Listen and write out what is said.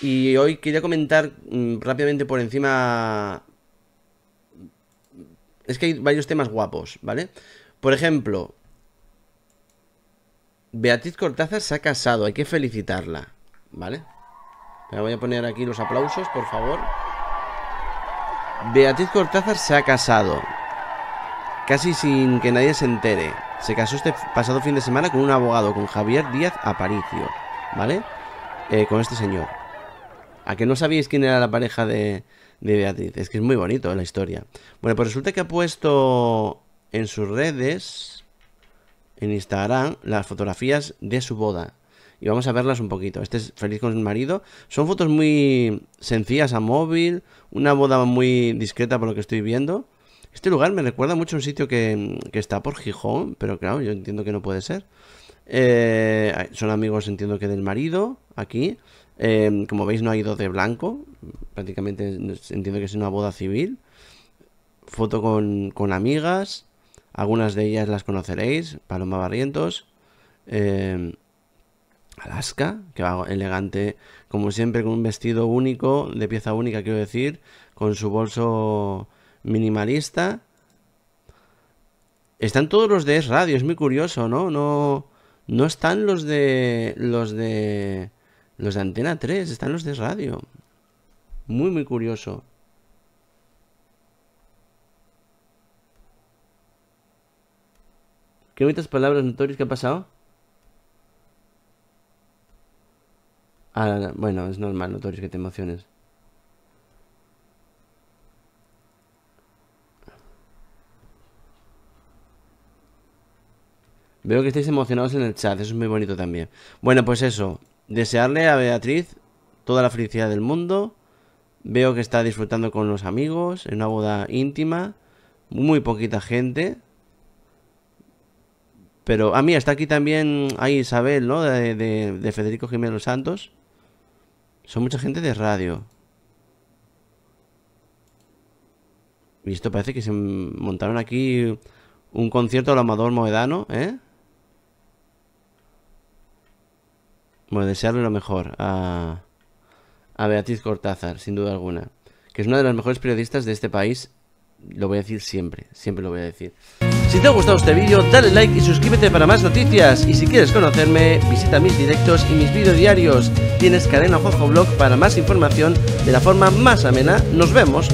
Y hoy quería comentar mm, rápidamente por encima... Es que hay varios temas guapos, ¿vale? Por ejemplo, Beatriz Cortázar se ha casado, hay que felicitarla, ¿vale? Me voy a poner aquí los aplausos, por favor. Beatriz Cortázar se ha casado, casi sin que nadie se entere. Se casó este pasado fin de semana con un abogado, con Javier Díaz Aparicio, ¿vale? Eh, con este señor. ¿A que no sabíais quién era la pareja de, Beatriz? Es que es muy bonito la historia. Bueno, pues resulta que ha puesto en sus redes, en Instagram, las fotografías de su boda. Y vamos a verlas un poquito. Este es feliz con su marido. Son fotos muy sencillas a móvil. Una boda muy discreta por lo que estoy viendo. Este lugar me recuerda mucho a un sitio que, que está por Gijón. Pero claro, yo entiendo que no puede ser. Eh, son amigos, entiendo que del marido. Aquí. Em, como veis, no ha ido de blanco. Prácticamente entiendo que es una boda civil. Foto con, amigas. Algunas de ellas las conoceréis. Paloma Barrientos. Em, Alaska, que va elegante, como siempre, con un vestido único, de pieza única, quiero decir, con su bolso minimalista. Están todos los de Es Radio, es muy curioso, ¿no? No, no están los de los de los de Antena 3, están los de radio. Muy, muy curioso. ¿Qué bonitas palabras, notorias que ha pasado? Ah, bueno, es normal, notorios que te emociones. Veo que estáis emocionados en el chat, eso es muy bonito también. Bueno, pues eso, desearle a Beatriz toda la felicidad del mundo. Veo que está disfrutando con los amigos, en una boda íntima, muy poquita gente. Pero, ah, mí está aquí también ahí Isabel, ¿no? De, de Federico Jiménez Santos. Son mucha gente de radio. Y esto parece que se montaron aquí un concierto al amador moedano, ¿eh? Bueno, desearle lo mejor a, a Beatriz Cortázar, sin duda alguna, que es una de las mejores periodistas de este país. Lo voy a decir siempre, siempre lo voy a decir. Si te ha gustado este vídeo, dale like y suscríbete para más noticias. Y si quieres conocerme, visita mis directos y mis vídeos diarios. Tienes Cadena Jojo Blog para más información de la forma más amena. Nos vemos.